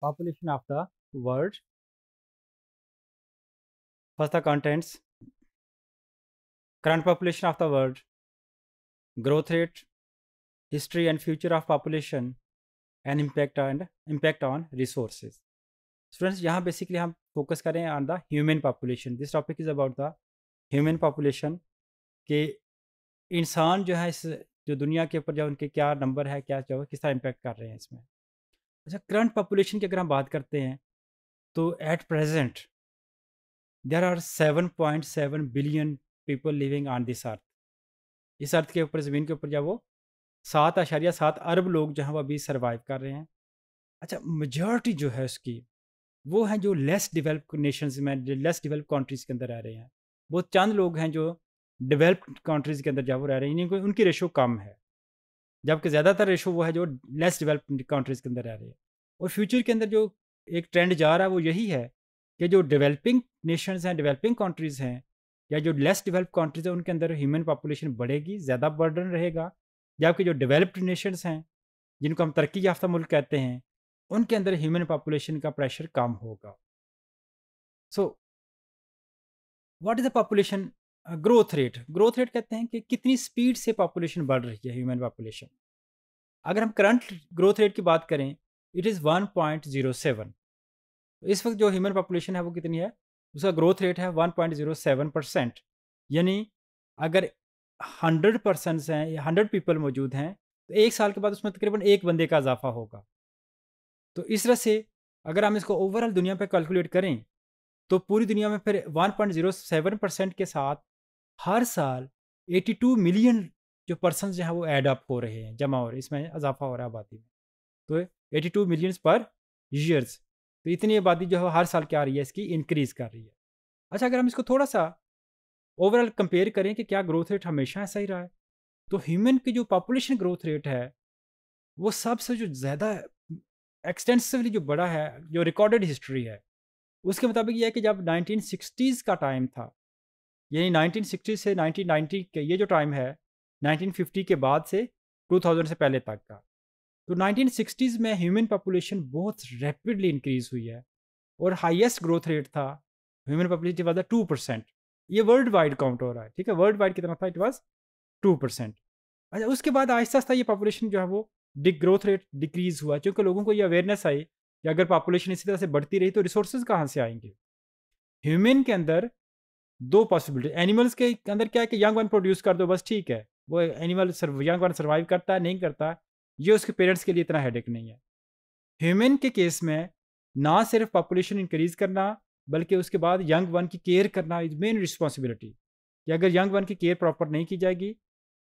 population of the world first the contents current population of the world growth rate history and future of population and impact and impact on resources students yahan basically hum focus kar rahe hain on the human population this topic is about the human population कि इंसान जो है इस जो दुनिया के ऊपर जो उनके क्या नंबर है क्या जो किस तरह इम्पेक्ट कर रहे हैं इसमें अच्छा करंट पॉपुलेशन की अगर हम बात करते हैं तो at present there are seven point seven billion people living on this earth इस अर्थ के ऊपर ज़मीन के ऊपर जब वो सात आशारिया सात अरब लोग जहाँ वो अभी सर्वाइव कर रहे हैं अच्छा मेजॉरिटी जो है उसकी वो हैं जो लेस डिवेल्प नेशंस में लेस डिवेल्प कंट्रीज़ के अंदर रह रहे हैं वो चंद लोग हैं जो डिवेल्प कंट्रीज़ के अंदर जब वो रह रहे हैं इनको उनकी रेशो कम है जबकि ज़्यादातर रेशो वो है जो लेस डेवलप्ड कंट्रीज़ के अंदर रह रही है और फ्यूचर के अंदर जो एक ट्रेंड जा रहा है वो यही है कि जो डेवलपिंग नेशंस हैं डेवलपिंग कंट्रीज़ हैं या जो लेस डेवलप कंट्रीज़ हैं उनके अंदर ह्यूमन पॉपुलेशन बढ़ेगी ज़्यादा बर्डन रहेगा जबकि जो डिवेल्प्ड नेशनस हैं जिनको हम तरक्की याफ्ता मुल्क कहते हैं उनके अंदर ह्यूमन पॉपुलेशन का प्रेशर कम होगा so what is the population growth rate growth rate कहते हैं कि कितनी स्पीड से पॉपुलेशन बढ़ रही है ह्यूमन पॉपुलेशन अगर हम करंट ग्रोथ रेट की बात करें it is one point zero seven इस वक्त जो ह्यूमन पॉपुलेशन है वो कितनी है उसका ग्रोथ रेट है one point zero seven percent यानी अगर हंड्रेड पर्सनस हैं या हंड्रेड पीपल मौजूद हैं तो एक साल के बाद उसमें तकरीबन एक बंदे का इजाफा होगा तो इस तरह से अगर हम इसको ओवरऑल दुनिया पर कैलकुलेट करें तो पूरी दुनिया में फिर 1.07 परसेंट के साथ हर साल 82 मिलियन जो पर्सन जो हैं वो ऐड अप हो रहे हैं जमा हो रहे इसमें इजाफा हो रहा है आबादी में तो 82 टू मिलियंस पर ईयर्स तो इतनी आबादी जो है हर साल क्या आ रही है इसकी इंक्रीज़ कर रही है अच्छा अगर हम इसको थोड़ा सा ओवरऑल कंपेयर करें कि क्या ग्रोथ रेट हमेशा ऐसा ही रहा है तो ह्यूमन की जो पॉपुलेशन ग्रोथ रेट है वो सबसे जो ज़्यादा एक्सटेंसिवली जो बड़ा है जो रिकॉर्डेड हिस्ट्री है उसके मुताबिक यह है कि जब 1960s का टाइम था यानी 1960 से 1990 के ये जो टाइम है 1950 के बाद से 2000 से पहले तक का तो 1960s में ह्यूमन पॉपुलेशन बहुत रैपिडली इंक्रीज़ हुई है और हाईएस्ट ग्रोथ रेट था human population was two percent ये वर्ल्ड वाइड काउंट हो रहा है ठीक है वर्ल्ड वाइड कितना था इट वाज टू परसेंट अच्छा उसके बाद आहिस्ता आहिस्ता ये पॉपुलेशन जो है वो ग्रोथ रेट डिक्रीज़ हुआ क्योंकि लोगों को ये अवेयरनेस आई कि अगर पॉपुलेशन इसी तरह से बढ़ती रही तो रिसोर्स कहाँ से आएंगे ह्यूमन के अंदर दो पॉसिबिलिटी एनिमल्स के अंदर क्या है कि यंग वन प्रोड्यूस कर दो बस ठीक है वो एनिमल यंग वन सर्वाइव करता है नहीं करता ये उसके पेरेंट्स के लिए इतना हेडेक नहीं है ह्यूमन के केस में ना सिर्फ पॉपुलेशन इंक्रीज करना बल्कि उसके बाद यंग वन की केयर करना इज मेन रिस्पॉन्सिबिलिटी कि अगर यंग वन की केयर प्रॉपर नहीं की जाएगी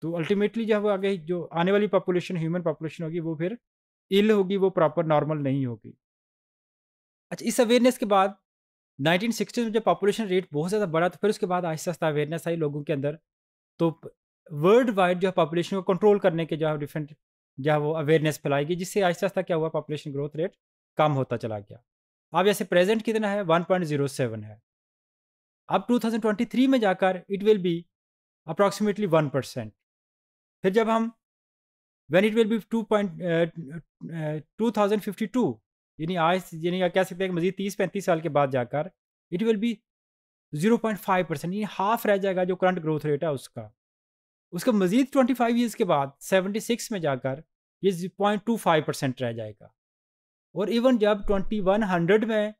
तो अल्टीमेटली जब आगे जो आने वाली पॉपुलेशन ह्यूमन पॉपुलेशन होगी वो फिर इल होगी वो प्रॉपर नॉर्मल नहीं होगी अच्छा इस अवेयरनेस के बाद नाइनटीन सिक्सटी में जब पॉपुलेशन रेट बहुत ज़्यादा बढ़ा तो फिर उसके बाद आहिस्ता आहिस्ता अवेयरनेस आई लोगों के अंदर तो वर्ल्ड वाइड जो है पॉपुलेशन को कंट्रोल करने के जो है डिफरेंट जो है वो अवेयरनेस फैलाई गई जिससे आहिस्ता आहिस्ता क्या हुआ पॉपुलेशन ग्रोथ रेट कम होता चला गया अब जैसे प्रेजेंट कितना है सेवन है अब थ्री में जाकर it will be approximately one percent फिर जब हम when it will be two point two thousand fifty two यानी आज यानी कह सकते हैं कि मजीद तीस पैंतीस साल के बाद जाकर it will be zero point five percent यानी हाफ रह जाएगा जो करंट ग्रोथ रेट है उसका उसका मजीद ट्वेंटी फाइव ईयर्स के बाद सेवेंटी सिक्स में जाकर ये पॉइंट टू फाइव परसेंट रह जाएगा और इवन जब ट्वेंटी वन हंड्रेड में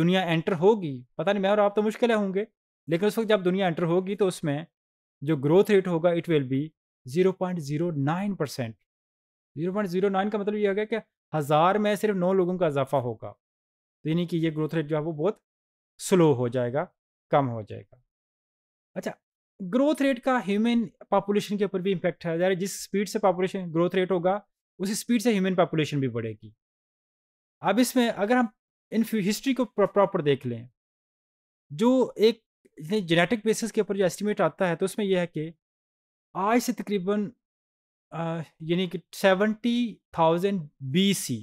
दुनिया एंटर होगी पता नहीं मैं और आप तो मुश्किल है होंगे लेकिन उस वक्त जब दुनिया एंटर होगी तो उसमें जो ग्रोथ रेट होगा it will be zero point zero nine percent zero point zero nine का मतलब ये होगा कि हज़ार में सिर्फ नौ लोगों का इजाफा होगा तो यानी कि ये ग्रोथ रेट जो है वो बहुत स्लो हो जाएगा कम हो जाएगा अच्छा ग्रोथ रेट का ह्यूमन पॉपुलेशन के ऊपर भी इम्पेक्ट है यार जिस स्पीड से पॉपुलेशन ग्रोथ रेट होगा उसी स्पीड से ह्यूमन पॉपुलेशन भी बढ़ेगी अब इसमें अगर हम इन हिस्ट्री को प्रॉपर देख लें जो एक जेनेटिक बेसिस के ऊपर जो एस्टिमेट आता है तो उसमें यह है कि आज से तकरीबन यानी कि सेवेंटी थाउजेंड बी सी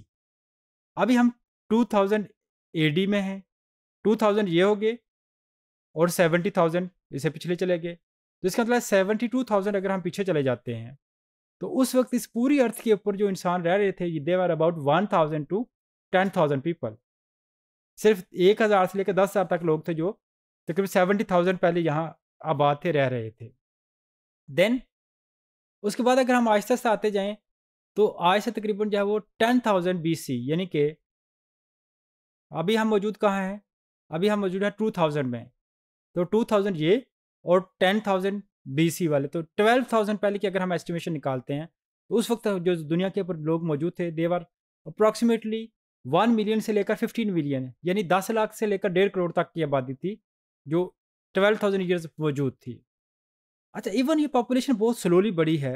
अभी हम टू थाउजेंड ए डी में हैं टू थाउजेंड ये हो गए और सेवेंटी थाउजेंड इसे पिछले चले गए तो इसका मतलब सेवेंटी टू थाउजेंड अगर हम पीछे चले जाते हैं तो उस वक्त इस पूरी अर्थ के ऊपर जो इंसान रह रहे थे they are about one thousand to ten thousand people सिर्फ एक हज़ार से लेकर दस हज़ार तक लोग थे जो तकरीबन सेवेंटी थाउजेंड पहले यहाँ आबाद थे रह रहे थे देन उसके बाद अगर हम तक से आते जाएँ तो आज से तकरीबन जो है वो टेन थाउजेंड बी सी यानी कि अभी हम मौजूद कहाँ हैं अभी हम मौजूद हैं टू थाउजेंड में तो टू थाउजेंड ये और टेन थाउजेंड बी सी वाले तो ट्वेल्व थाउजेंड पहले की अगर हम एस्टिमेशन निकालते हैं तो उस वक्त जो दुनिया के ऊपर लोग मौजूद थे देवर अप्रॉक्सीमेटली वन मिलियन से लेकर फिफ्टीन मिलियन यानी दस लाख से लेकर डेढ़ करोड़ तक की आबादी थी जो ट्वेल्व थाउजेंड ईयर्स मौजूद थी अच्छा इवन ये पॉपुलेशन बहुत स्लोली बढ़ी है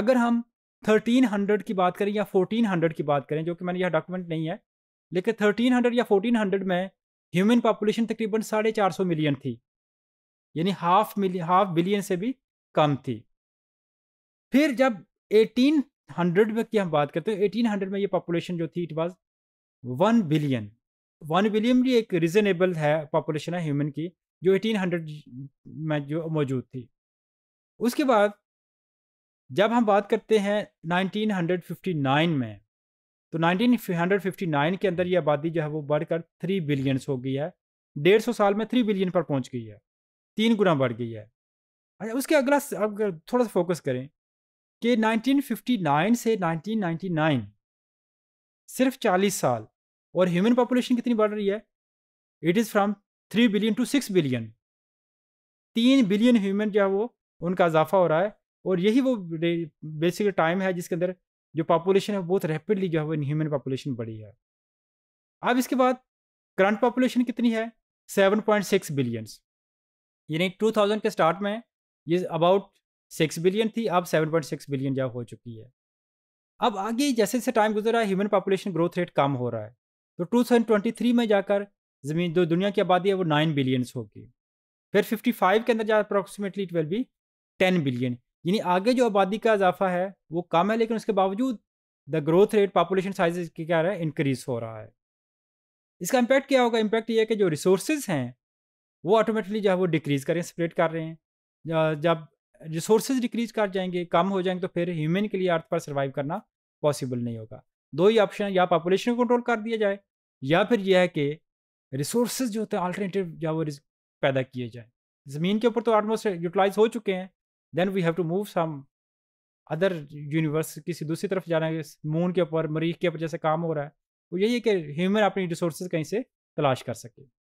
अगर हम 1300 की बात करें या 1400 की बात करें जो कि मैंने यह डॉक्यूमेंट नहीं है लेकिन 1300 या 1400 में ह्यूमन पॉपुलेशन तकरीबन साढ़े चार सौ मिलियन थी यानी हाफ मिलियन हाफ बिलियन से भी कम थी फिर जब 1800 में की हम बात करते हैं 1800 तो में ये पॉपुलेशन जो थी it was one billion one billion भी एक रिजनेबल है पॉपुलेशन है ह्यूमन की जो 1800 में जो मौजूद थी उसके बाद जब हम बात करते हैं 1959 में तो 1959 के अंदर ये आबादी जो है वो बढ़कर थ्री बिलियंस हो गई है डेढ़ सौ साल में थ्री बिलियन पर पहुंच गई है तीन गुना बढ़ गई है अच्छा उसके अगला अगर थोड़ा सा फोकस करें कि 1959 से 1999 सिर्फ 40 साल और ह्यूमन पॉपुलेशन कितनी बढ़ रही है it is from three billion to six billion तीन बिलियन ह्यूमन जो है वो उनका इजाफा हो रहा है और यही वो बेसिक टाइम है जिसके अंदर जो पॉपुलेशन है बहुत रैपिडली जो है वो ह्यूमन पॉपुलेशन बढ़ी है अब इसके बाद करंट पॉपुलेशन कितनी है 7.6 बिलियंस यानी 2000 के स्टार्ट में ये अबाउट 6 बिलियन थी अब 7.6 बिलियन जो हो चुकी है अब आगे जैसे जैसे टाइम गुजर रहा है ह्यूमन पॉपुलेशन ग्रोथ रेट कम हो रहा है तो 2023 में जाकर ज़मीन जो दुनिया की आबादी है वो 9 बिलियंस होगी फिर 55 के अंदर जाए approximately it will be ten billion यानी आगे जो आबादी का इजाफा है वो कम है लेकिन उसके बावजूद the growth rate population size की क्या है इंक्रीज हो रहा है इसका इम्पैक्ट क्या होगा इम्पैक्ट ये है कि जो रिसोर्स हैं वो ऑटोमेटिकली जो है वो डिक्रीज़ करें स्प्रेड कर रहे हैं जब रिसोर्स डिक्रीज कर जाएंगे कम हो जाएंगे तो फिर ह्यूमन के लिए अर्थ पर सर्वाइव करना पॉसिबल नहीं होगा दो ही ऑप्शन या पॉपुलेशन को कंट्रोल कर दिया जाए या फिर यह है कि रिसोर्स जो होते हैं अल्टरनेटिव जो वो पैदा किए जाएँ ज़मीन के ऊपर तो आलमोस्ट यूटिलाइज हो चुके हैं then we have to move some other universe किसी दूसरी तरफ जाना है मून के ऊपर मरीख के ऊपर जैसे काम हो रहा है वो तो यही है कि ह्यूमन अपनी रिसोर्स कहीं से तलाश कर सके